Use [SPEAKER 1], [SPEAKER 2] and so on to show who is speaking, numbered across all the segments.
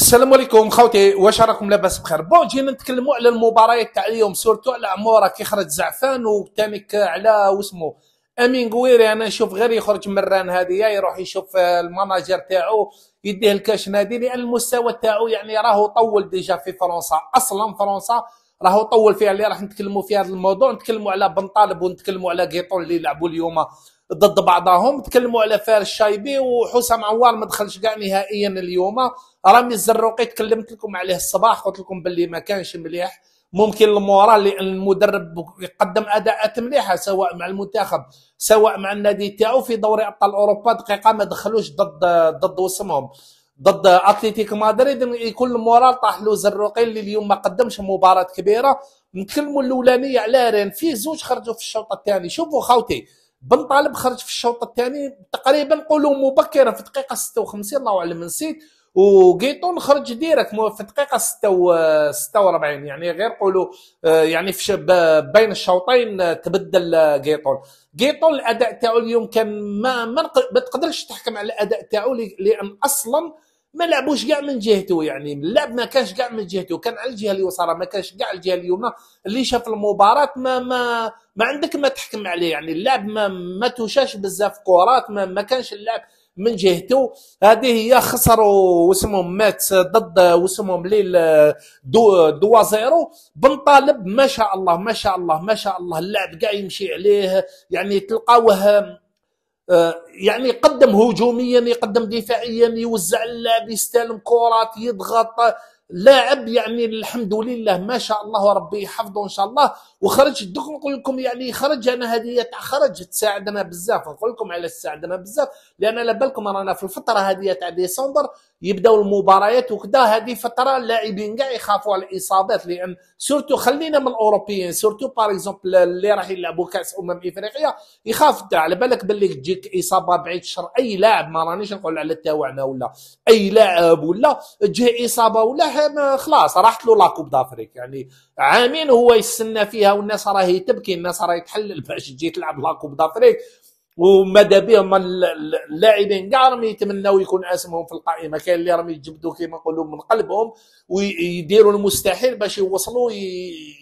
[SPEAKER 1] السلام عليكم خوتي واش راكم لاباس بخير بون جينا نتكلموا على المباريات تاع اليوم سورتو على عموره كي خرج زعفان وتانيك على واسمو امين قويري انا نشوف غير يخرج من الران هذه يروح يشوف المناجر تاعو يديه الكاش نادي لان المستوى تاعو يعني راهو طول ديجا في فرنسا اصلا فرنسا راهو طول فيها اللي راح نتكلموا في هذا الموضوع نتكلموا على بن طالب ونتكلموا على قيطون اللي يلعبوا اليوم ضد بعضهم نتكلموا على فارس الشايبي وحسام عوار ما دخلش كاع نهائيا اليوم رامي الزروقي تكلمت لكم عليه الصباح قلت لكم باللي ما كانش مليح ممكن المورال لان المدرب يقدم اداءات مليحه سواء مع المنتخب سواء مع النادي تاعو في دوري ابطال اوروبا دقيقه ما دخلوش ضد ضد وسمهم ضد اتليتيك مدريد يكون المورال طاح له زروقين اللي اليوم ما قدمش مباراه كبيره نتكلموا الاولانيه على رين في زوج خرجوا في الشوط الثاني شوفوا خوتي بن طالب خرج في الشوط الثاني تقريبا قولوا مبكرا في الدقيقه 56 الله اعلم نسيت وجيتون خرج ديرك في دقيقه 46 يعني غير قولوا آه، يعني في بين الشوطين آه، تبدل جيتون آه، جيتون الاداء تاعو اليوم كان ما ما تقدرش تحكم على الاداء تاعو لان اصلا ما لعبوش كاع من جهته يعني اللعب ما كانش كاع من جهته كان على الجهه اليسرى ما كانش كاع الجهه اليمنى اللي شاف المباراه ما ما ما عندك ما تحكم عليه يعني اللعب ما ما توشاش بزاف كرات ما, ما كانش اللعب من جهته هذه هي خسروا واسمهم مات ضد واسمهم ليل آه، دو دوا زيرو بن طالب ما شاء الله ما شاء الله ما شاء الله اللعب كاع يمشي عليه يعني تلقاوه آه، يعني يقدم هجوميا يقدم دفاعيا يوزع اللعب يستلم كرات يضغط لاعب يعني الحمد لله ما شاء الله ربي يحفظه ان شاء الله وخرج دوك نقول لكم يعني خرج انا هذه تاع خرج تساعدنا بزاف نقول لكم على تساعدنا بزاف لان على بالكم رانا في الفتره هذه تاع ديسمبر يبداو المباريات وكذا هذه فتره اللاعبين كاع يخافوا على الاصابات لان سورتو خلينا من الاوروبيين سورتو باغ اكزومبل اللي راح يلعبوا كاس امم افريقيا يخاف تاع على بالك باللي تجيك اصابه بعيد الشر اي لاعب ما رانيش نقول على تاوعنا ولا اي لاعب ولا تجيه اصابه ولا خلاص راحت له لا كوب دافريك يعني عامين هو يستنى فيها ولا والناس راهي تبكي الناس راهي تحلل باش تجي تلعب لاكوب دافريك وماذا بهم اللاعبين كاع راهم يتمناو يكون اسمهم في القائمه كاين اللي راهم يجبدوا كيما نقولوا من قلبهم ويديروا المستحيل باش يوصلوا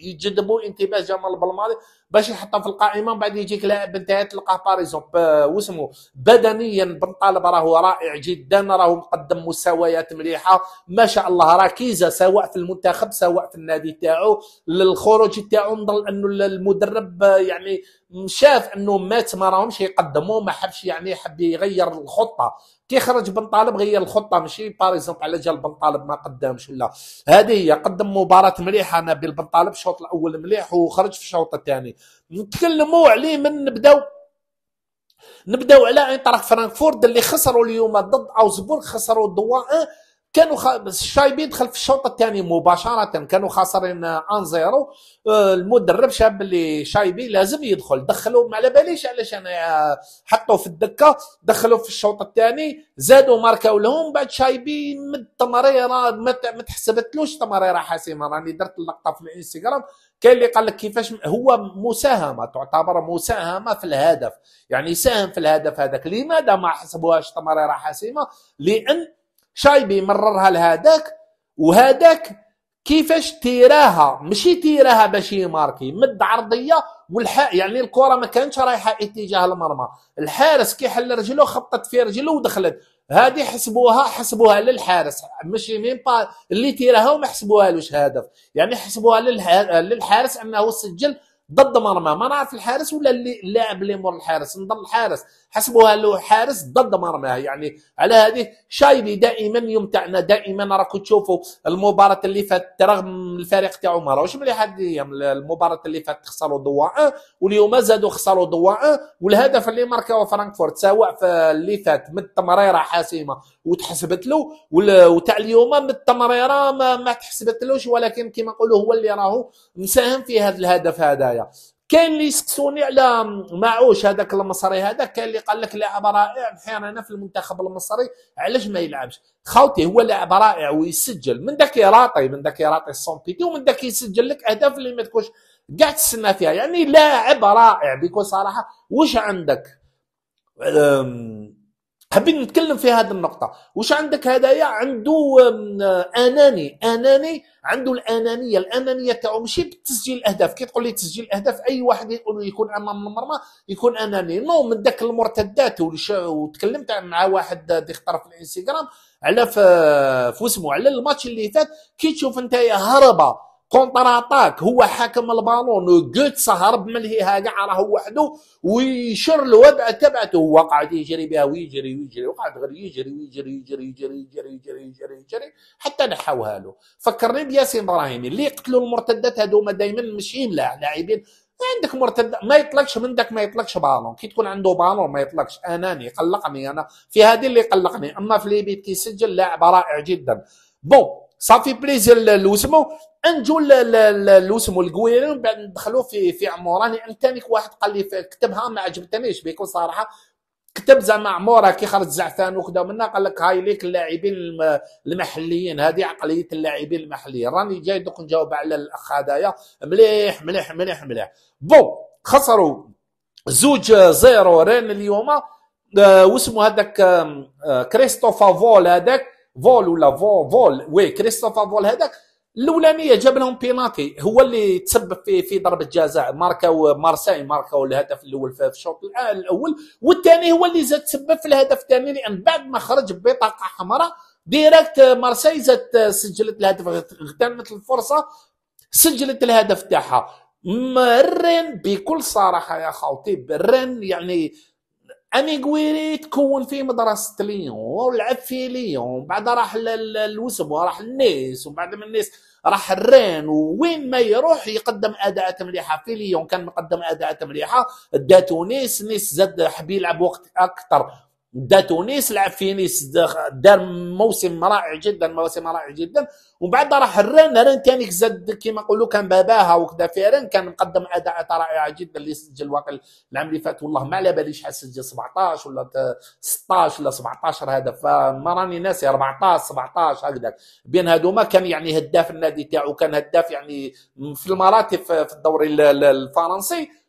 [SPEAKER 1] يجذبوا انتباه جمال بالماضي باش يحطها في القائمه من بعد يجيك لاعب انت تلقاه باغ اكزومبل آه، واسمو بدنيا بن طالب راهو رائع جدا راهو مقدم مستويات مليحه ما شاء الله ركيزه سواء في المنتخب سواء في النادي تاعو للخروج تاعو نظن انه المدرب آه، يعني شاف انه مات ما راهمش يقدموا ما حبش يعني حب يغير الخطه كيخرج بن طالب غير الخطه ماشي باريزومبل على جال بن طالب ما قدامش ولا هذه هي قدم مباراه مليحه نبيل بن طالب الشوط الاول مليح وخرج في الشوط الثاني نتكلموا عليه من نبداو نبداو على عين فرانكفورت اللي خسروا اليوم ضد اوزبورغ خسروا 2 كانوا خ... الشايبي دخل في الشوط الثاني مباشره كانوا خاسرين 1 0 آه، المدرب شاب اللي شايبي لازم يدخل دخلوه ما على باليش علاش انا آه، حطوه في الدكه دخلوا في الشوط الثاني زادوا ماركاو لهم بعد شايبي مد تمريره ما مت... تحسبتلوش تمريره حاسمه راني درت اللقطه في الانستغرام كاين اللي قال لك كيفاش هو مساهمه تعتبر مساهمه في الهدف يعني ساهم في الهدف هذاك لماذا ما حسبوهاش تمريره حاسمه لان شايبي مررها لهذاك وهذاك كيفاش تيراها ماشي تيراها باش يماركي مد عرضيه والح يعني الكره ما كانتش رايحه اتجاه المرمى الحارس كيحل رجله خبطت في رجله ودخلت هذه حسبوها حسبوها للحارس ماشي مين با اللي تيراها وما حسبوها لوش هدف يعني حسبوها للحارس انه سجل ضد مرمى ما نعرف الحارس ولا اللي اللاعب اللي مر الحارس نضل الحارس حسبوها له حارس ضد مرماه يعني على هذه شايلي دائما يمتعنا دائما راكم تشوفوا المباراه اللي فاتت رغم الفريق تاعو ما راهوش مليح المباراه اللي فاتت خسروا ضواء واليوم زادوا خسروا ضواء والهدف اللي ماركاو فرانكفورت سواء اللي فات من التمريره حاسمه وتحسبت له وتاع اليوم من التمريره ما, ما تحسبت لهش ولكن كما نقولوا هو اللي راهو مساهم في هذا الهدف هذايا هذا كاين اللي يسقسوني على معوش هذاك المصري هذا كاين اللي قال لك لاعب رائع بحير انا في المنتخب المصري علاش ما يلعبش خاوتي هو لاعب رائع ويسجل من ذاك يراطي من ذاك يراطي السونتيتي ومن ذاك يسجل لك اهداف اللي ما تكونش كاع تسنى فيها يعني لاعب رائع بكل صراحه واش عندك حبيت نتكلم في هذه النقطه واش عندك هدايا عنده اناني اناني عنده الانانيه الانانيه تاعو ماشي بتسجيل الاهداف كي تقول لي تسجيل الاهداف اي واحد يكون امام المرمى يكون اناني نو من ذاك المرتدات وتكلمت مع واحد ديك في الانستغرام على في اسمه على الماتش اللي فات كي تشوف انت هربه كونتر اتاك هو حاكم البالون جوتس هرب من الهيها كاع راه وحده ويشر الوضع تبعته هو قاعد يجري بها ويجري ويجري وقاعد غير يجري ويجري يجري يجري يجري يجري يجري يجري حتى نحوها له فكرني بياسين ابراهيمي اللي يقتلوا المرتدات هذوما دائما مش يملا لاعبين عندك مرتد ما يطلقش من داك ما يطلقش بالون كي تكون عنده بالون ما يطلقش اناني قلقني انا في هذه اللي قلقني اما في ليبي كيسجل لاعب رائع جدا بون صافي بليزير لوسمو انجو لوسمو القويري ومن بعد ندخلوا في في عموراني انت واحد قال لي كتبها ما عجبتنيش بيكون صراحه كتب زعما عموره كي خرج زعفان وكذا منا قال لك هاي ليك اللاعبين المحليين هذه عقليه اللاعبين المحليين راني جاي دوك نجاوب على الاخ هذايا مليح مليح مليح مليح بون خسروا زوج زيرو رين اليوم آه، واسمو هذاك آه، كريستوفا فول هذاك فول ولا فول فول وي كريستوفا فول هذاك الاولانيه جاب لهم بيناتي هو اللي تسبب في في ضربه جزاء ماركا مارساي ماركا الهدف الاول في الشوط الاول والثاني هو اللي زاد تسبب في الهدف الثاني لان بعد ما خرج ببطاقه حمراء ديريكت مارساي زاد سجلت الهدف اغتنمت الفرصه سجلت الهدف تاعها الرين بكل صراحه يا خوتي الرين يعني اميغويري تكون فيه مدرسه ليون ولعب في ليون بعد راح للوسب وراح النيس وبعد من النيس راح الرين وين ما يروح يقدم اداءات مليحه في ليون كان مقدم اداءات مليحه دا نيس نيس زاد حب يلعب وقت اكثر دا تونس لعب في نيس دار موسم رائع جدا موسم رائع جدا ومن بعد راح الرن الرن كان زاد كيما نقولوا كان باباها وكذا في رن كان مقدم اداءات رائعه جدا اللي سجل واقل العام اللي فات والله ما على باليش سجل 17 ولا 16 ولا 17 هدف ما راني ناسي 14 17 هكذا بين هذوما كان يعني هداف النادي تاعو كان هداف يعني في المراتب في الدوري الفرنسي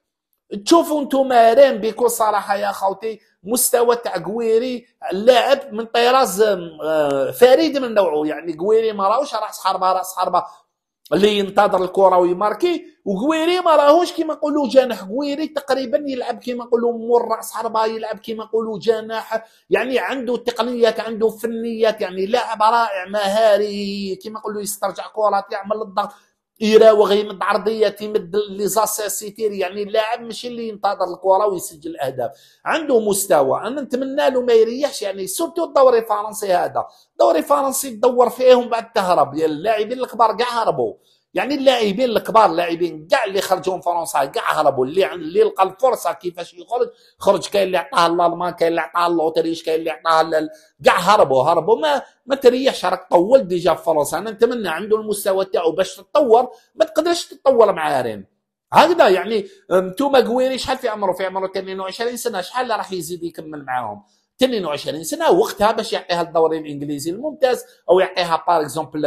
[SPEAKER 1] تشوفوا انتم رام بيكو صراحه يا خوتي مستوى تاع قويري اللاعب من طراز آه، فريد من نوعه يعني قويري ما راهوش راس حربه راس حربه اللي ينتظر الكره ويماركي وقويري ما راهوش كيما نقولوا جناح قويري تقريبا يلعب كيما نقولوا مور راس حربه يلعب كيما نقولوا جناح يعني عنده تقنيات عنده فنيات يعني لاعب رائع مهاري كيما نقولوا يسترجع كرات يعمل الضغط يراوغ يمد عرضيه يمد لي زاساسيتير يعني اللاعب ماشي اللي ينتظر الكره ويسجل اهداف عنده مستوى انا نتمنى له ما يريحش يعني سورتو الدوري الفرنسي هذا الدوري الفرنسي تدور فيه ومن بعد تهرب يا اللاعبين الكبار كاع هربوا يعني اللاعبين الكبار اللاعبين كاع اللي خرجوا من فرنسا كاع هربوا اللي يعني اللي لقى الفرصه كيفاش يخرج خرج كاين اللي عطاها لالمان كاين اللي عطاها لوتريش كاين اللي عطاها كاع هربوا هربوا ما ما تريحش راك طول ديجا في فرنسا انا نتمنى عنده المستوى تاعو باش تتطور ما تقدرش تتطور مع ريم هكذا يعني انتوما قويري شحال في عمره في عمره 22 سنه شحال راح يزيد يكمل معاهم 22 سنه وقتها باش يعطيها الدوري الانجليزي الممتاز او يعطيها بار اكزومبل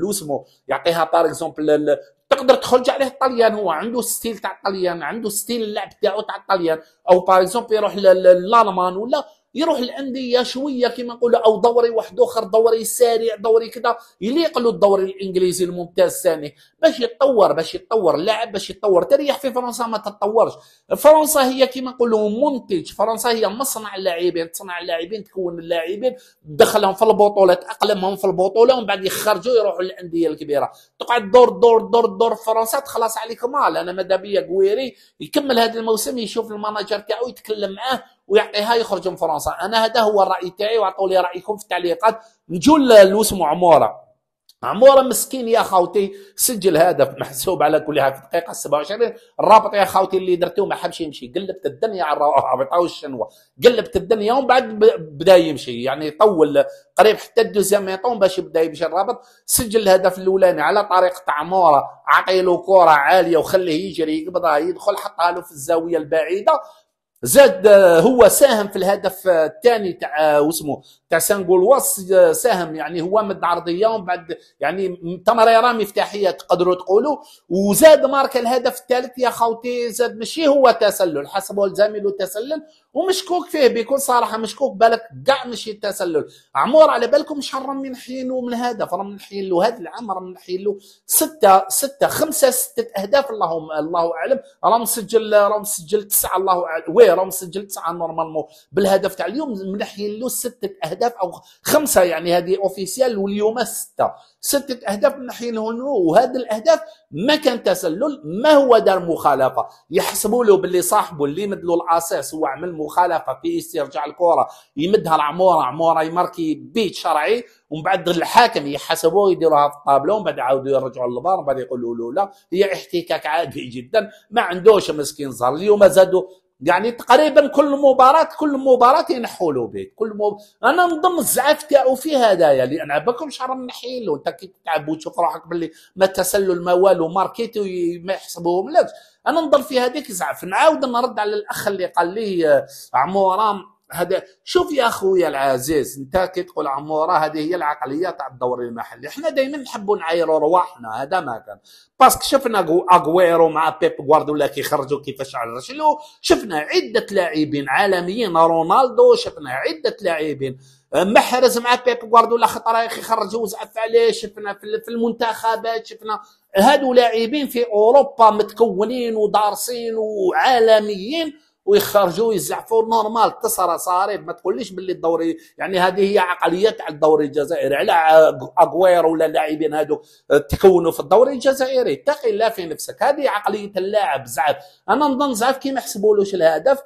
[SPEAKER 1] لوسمو يعطيها بار اكزومبل تقدر تخرج عليه الطليان هو عنده ستيل تاع الطليان عنده ستيل اللعب تاعو تاع الطليان او بار اكزومبل يروح للالمان ولا يروح للانديه شويه كما نقولوا او دوري واحد اخر دوري سريع دوري كذا يليق له الدوري الانجليزي الممتاز ثاني باش يتطور باش يتطور اللاعب باش يتطور تريح في فرنسا ما تتطورش فرنسا هي كما نقولوا منتج فرنسا هي مصنع اللاعبين تصنع اللاعبين تكون اللاعبين تدخلهم في البطوله تاقلمهم في البطوله ومن بعد يخرجوا يروحوا للانديه الكبيره تقعد دور دور دور دور فرنسا تخلص عليك مال انا ماذا بيا قويري يكمل هذا الموسم يشوف المناجر تاعو يتكلم معاه ويعطيها يخرج من فرنسا انا هذا هو الراي تاعي واعطوا لي رايكم في التعليقات نجوا لوسمو عموره عموره مسكين يا خاوتي سجل هدف محسوب على كل في الدقيقه 27 الرابط يا خاوتي اللي درتو ما حبش يمشي قلبت الدنيا على الرابطه والشنوه قلبت الدنيا ومن بعد بدا يمشي يعني طول قريب حتى الدوزيام يطون باش يبدا يمشي الرابط سجل الهدف الاولاني على طريقه عموره عطي له كره عاليه وخليه يجري يقبضها يدخل حطها له في الزاويه البعيده زاد آه، هو ساهم في الهدف آه، الثاني تاع آه، واسمه تاع سانغولواس ساهم يعني هو مد عرضيه ومن بعد يعني تمريره مفتاحيه تقدروا تقولوا وزاد مارك الهدف الثالث يا خوتي زاد ماشي هو تسلل حسبه الزميل تسلل ومشكوك فيه بيكون صراحه مشكوك بالك كاع ماشي التسلل عمور على بالكم شحال من منحيلو من هدف راهم له هذا العام راهم له سته سته خمسه سته اهداف اللهم الله اعلم راه مسجل راه مسجل تسعه الله اعلم باهي راه مسجل تسعه نورمالمون بالهدف تاع اليوم منحيين له سته اهداف او خمسه يعني هذه اوفيسيال واليوم سته سته اهداف منحيين له وهذه الاهداف ما كان تسلل ما هو دار مخالفه يحسبوا له باللي صاحبه اللي مد له الاساس هو عمل مخالفه في استرجاع الكره يمدها لعموره عموره يماركي بيت شرعي ومن بعد الحاكم يحسبوا يديروها في الطابلو ومن بعد يعاودوا يرجعوا للفار ومن بعد يقولوا له لا هي احتكاك عادي جدا ما عندوش مسكين زهر اليوم زادوا يعني تقريبا كل مباراه كل مباراه ينحوا له بيت كل مب... انا نضم الزعاف تاعو في هدايا لان عباكم شهر نحي له انت كي تتعب وتشوف روحك باللي ما تسلل ما والو ماركيتي ما يحسبوهم لكش انا نضل في هذيك زعف نعاود نرد على الاخ اللي قال لي آه، عمورام هذا شوف يا اخويا العزيز انت كي تقول عموره هذه هي العقليه تاع الدوري المحلي احنا دائما نحبوا نعايروا رواحنا هذا ما كان باسكو شفنا اغويرو مع بيب غوارديولا كيخرجوا كيفاش على رجلو شفنا عده لاعبين عالميين رونالدو شفنا عده لاعبين محرز مع بيب غوارديولا خطره خرجوا وزعف عليه شفنا في المنتخبات شفنا هادو لاعبين في اوروبا متكونين ودارسين وعالميين ويخرجوا ويزعفوا نورمال تصرى صاري ما تقوليش باللي الدوري يعني هذه هي عقليه تاع الدوري الجزائري على اغوير ولا اللاعبين هذو آه، تكونوا في الدوري الجزائري اتقي الله في نفسك هذه عقليه اللاعب زعف انا نظن زعف كي ما يحسبولوش الهدف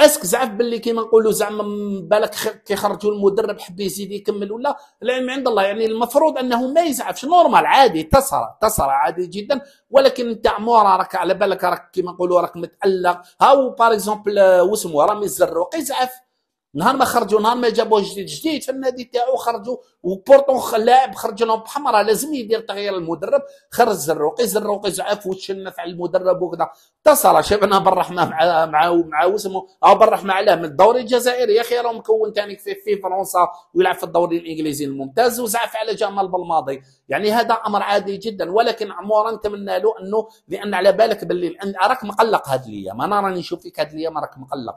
[SPEAKER 1] اسك زعف باللي كيما نقولوا زعما بالك كيخرجوا المدرب حب يزيد يكمل ولا العلم عند الله يعني المفروض انه ما يزعفش نورمال عادي تصرع تصرع عادي جدا ولكن انت عمورة راك على بالك راك كيما نقولوا راك متالق هاو باغ اكزومبل واسمو رامي الزروق يزعف نهار ما خرجوا نهار ما جابوا جديد جديد في النادي تاعو خرجوا وبورتون لاعب خرج لهم بحمراء لازم يدير تغيير المدرب خرج زروقي زروقي زعف وتشنف على المدرب وكذا اتصل شفنا بالرحمه مع مع مع وسمه او بالرحمه علاه من الدوري الجزائري يا اخي راه مكون ثاني في في فرنسا ويلعب في الدوري الانجليزي الممتاز وزعف على جمال بالماضي يعني هذا امر عادي جدا ولكن عمورا نتمنى له انه لان على بالك باللي راك مقلق هذه الايام انا راني نشوف فيك هذه الايام راك مقلق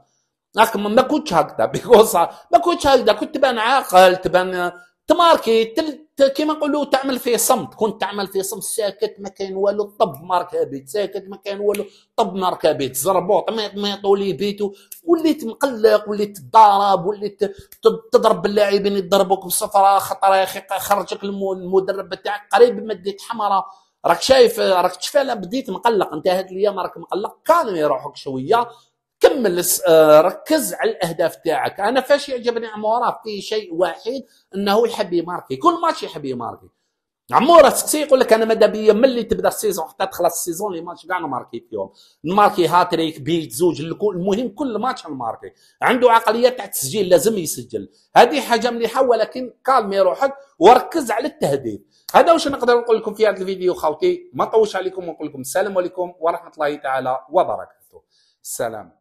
[SPEAKER 1] لكن ما كنتش هكذا بيقص ما كنتش هكذا كنت تبان عاقل تبان تماركي تل... كيما نقولوا تعمل فيه صمت كنت تعمل فيه صمت ساكت ما كاين والو طب مارك بيت ساكت ما كاين والو طب مارك بيت زربوط ما يطولي بيتو وليت مقلق وليت تضارب وليت تضرب اللاعبين يضربوك بصفرة خطره يا اخي خرجك المدرب تاعك قريب ما ديت حمره راك شايف راك تشفى بديت مقلق انت هاد الايام راك مقلق كانوا يروحوك شويه كمل آه، ركز على الاهداف تاعك انا فاش يعجبني عموره في شيء واحد انه يحب يماركي كل ماتش يحب يماركي عموره سكسي يقول لك انا ماذا بيا ملي تبدا السيزون حتى تخلص السيزون لي ماتش كاع نماركي فيهم نماركي هاتريك بيت زوج المهم كل ماتش نماركي عنده عقليه تاع التسجيل لازم يسجل هذه حاجه مليحه ولكن كالمي روحك وركز على التهديف هذا واش نقدر نقول لكم في هذا الفيديو خوتي ما نطولش عليكم ونقول لكم السلام عليكم ورحمه الله تعالى وبركاته السلام